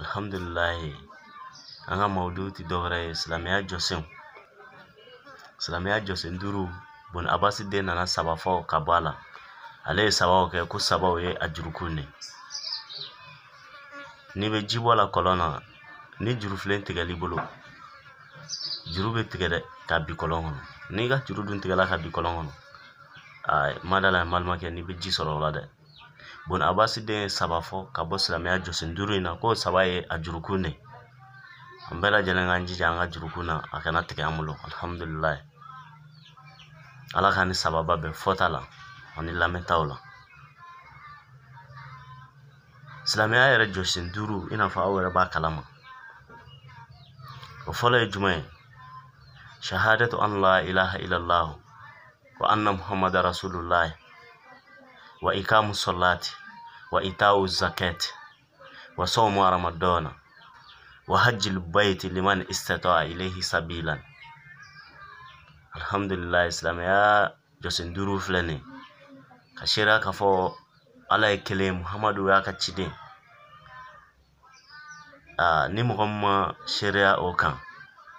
alhamdulilahi an ka mawudu ti dɔwɛrɛ ye silamɛya jɔsen silamɛya jɔsen duuru boni abasi den nana saba fɔ ka bɔ a la ale ye sabaw kɛ ko sabaw ye a jurukun ne n'i bɛ ji bɔ a la kɔlɔn na ni jurufilen tigɛl'i bolo juru bɛ tigɛ dɛ ka bi kɔlɔn kɔnɔ n'i ka juru dun tigɛla ka bi kɔlɔn kɔnɔ ma da la n balimakɛ n'i bɛ ji sɔrɔ o la dɛ bɔn a b'a siden saba fɔ ka bɔ silamɛya jɔsen duuru in na ko saba ye a jurukun ne an bɛɛ lajɛlen k'an jija an ka jurukun na a kana tigɛ an bolo alihamudulilayi ala ka ni sababa bɛn fɔta la ani lamɛntaw la silamɛya yɛrɛ jɔsen duuru i n'a fɔ aw yɛrɛ b'a kalama o fɔlɔ ye jumɛn ye shahadatu an la ilaha illallah wa anna muhammada rasulullah wa ikamu salati wa itau zakati wa somu wa ramadona wa haji lbaiti liman istataa ilayhi sabilan Alhamdulillah, silamaya jɔsen duuru filɛ nin ka seereya ala ye muhamadu y'a kachide ciden ni mɔgɔ min ma seereya o kan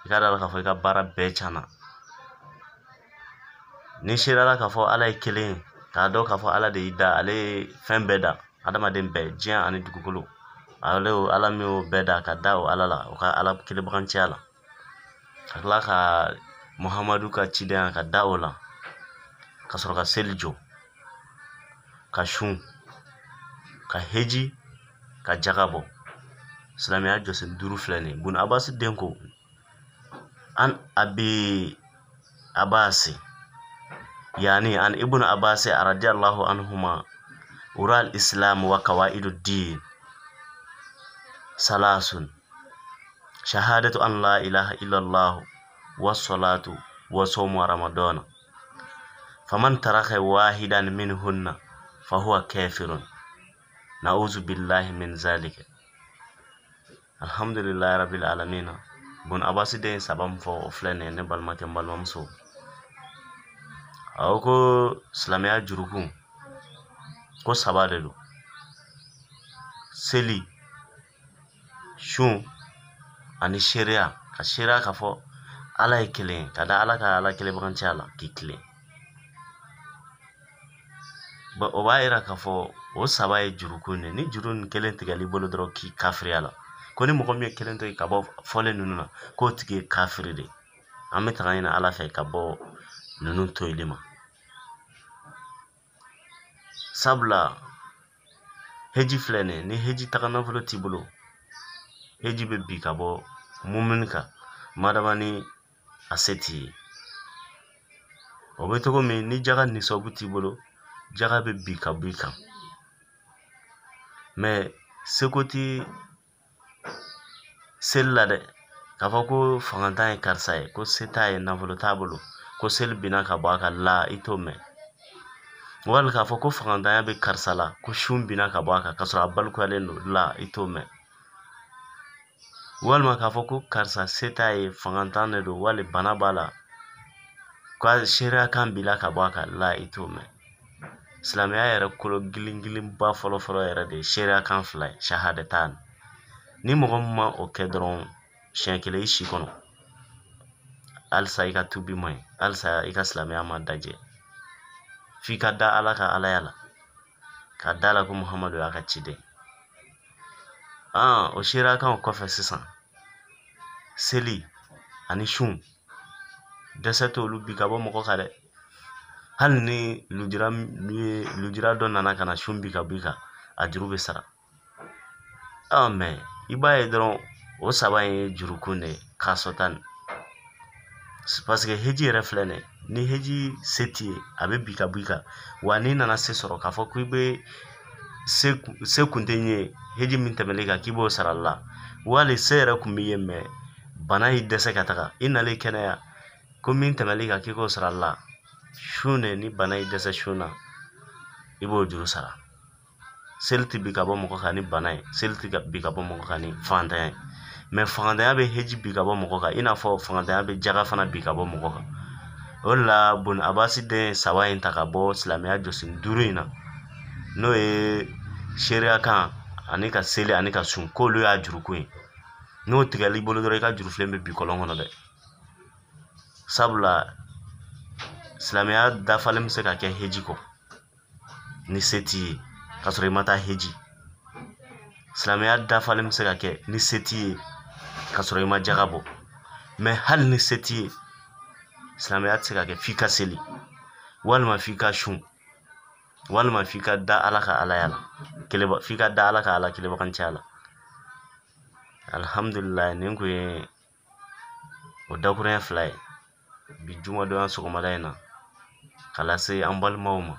i ka da la k'a fɔ i ka baara bɛɛ tiɲɛna ni seereyala k'a fɔ ala ye kelen ye K'a dɔn k'a fɔ ala de y'i da ale ye fɛn bɛɛ da adamaden bɛɛ diɲɛ ani dugukolo ale ala min y'o bɛɛ da ka da o ala la o ka ala kile la ka tila ka muhamadu ka cidenya ka da o la ka sɔrɔ ka seli jɔ ka sun ka heji ka jaga bɔ silamɛya jɔsen duuru filɛ bun abasi den an abi abasi yani an ibun ibn abbas radiyallahu anhuma ural islam wa kawaidud din salasun shahadatu an la ilaha illa allah wa salatu wa sawm wa ramadan faman taraka wahidan min hunna fa huwa kafirun na'udzu billahi min zalika alhamdulillahi rabbil alamin bun abasi de sabam fo flene ne balmatem balmamso A ko ko silamɛya jurukun ko saba de don seli sun ani seereya ka seereya k'a fɔ ala ye kelen ka da ala ka ala kelenbagancaya la k'i kilen o b'a yira k'a fɔ o saba ye jurukun de ni juru nin kelen tigɛl'i bolo dɔrɔn k'i kafiriya la ko ni mɔgɔ min ye kelen to ka bɔ fɔlen ninnu na k'o tigi ye kafiri de an bɛ taga ɲini ala fɛ ka bɔ ninnu toyili ma sabula heji filɛ nin ni heji taga nafolo t'i bolo heji bɛ bin ka bɔ mumuni kan madama ni a se t'i ye o bɛ cogo min ni jaga nisɔngu t'i bolo jaga bɛ bin ka b'i kan mɛ seko ti seli la dɛ k'a fɔ ko fangantan ye karisa ye ko se t'a ye nafolo t'a bolo ko seli binna ka bɔ a ka la i t'o mɛn wali k'a fɔ ko fangantanya bɛ karisa la ko sun binna ka bɔ a kan ka sɔrɔ a balikuyalen don la i t'o mɛn walima k'a fɔ ko karisa se t'a ye fangantan de don wali bana b'a la ka seereya kan b'i la ka bɔ a kan la i t'o mɛn silamɛya yɛrɛ kolo gilingilinba fɔlɔfɔlɔ yɛrɛ de ye seereya kan fila ye shahadatan ni mɔgɔ min ma o kɛ dɔrɔn siɲɛ kelen i si kɔnɔ halisa i ka tubi ma ɲi halisa i ka silamɛya ma dajɛ f'i ka da ala ka alaya la ka da la ko muhamadu y'a ka ciden o seereya kɔfɛ sisan seli ani sun dɛsɛ t'olu bi ka bɔ mɔgɔ kan dɛ hali ni lujura ye lujura dɔ nana ka na sun bi ka b'i kan a juru bɛ sara mɛ i b'a ye dɔrɔn o saba ye jurukun de ye k'a sɔta nin paseke heji yɛrɛ filɛ nin ni heji se t'i ye a bɛ bin ka bɔ kan wa n'i nana se sɔrɔ k'a fɔ k'i bɛ se kun tɛ ɲɛ heji min tɛmɛn'i kan k'i b'o sarali la wali se yɛrɛ kun b'i ye bana y'i dɛsɛ ka taga i nalen kɛnɛya ko min tɛmɛn'i kan k'i k'o sarali la su ne ni bana y'i dɛsɛ su na i b'o juru sara seli tɛ bin ka bɔ mɔgɔ kan ni bana ye seli tɛ bin ka bɔ mɔgɔ kan ni fantanya ye fangantanya bɛ heji bi ka bɔ mɔgɔ kan i n'a fɔ fangantanya bɛ jaga fana bi ka bɔ mɔgɔ kan o de la boni abasi den saba in ta ka bɔ silamɛya jɔsen duuru in na n'o ye seereya kan ani ka seli ani ka sun k'olu y'a juruko ye n'o tigɛli bolo dɔrɔn i ka juru bɛ bi kɔlɔn kɔnɔ dɛ sabula silamɛya dafalen bɛ se ka kɛ heji kɔ ni se t'i ye k'a sɔrɔ i ma taa heji silamɛya dafalen bɛ se ka kɛ ni se t'i ye ka sɔrɔ i ma jaga bɔ mɛ hali ni se t'i ye silamɛya tɛ se ka kɛ f'i ka seli walima f'i ka sun walima f'i ka da ala ka alaya la f'i ka da ala ka ala kelebancaya la alhamdulilahi nin kun ye o dakurunya fila ye bi jumadonya sɔgɔmada in na ka lase an balimaw ma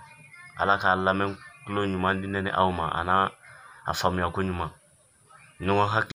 ala k'a lamɛn kulo ɲuman di ne ni aw ma a n'a a ɲuman ɲɔgɔn hakili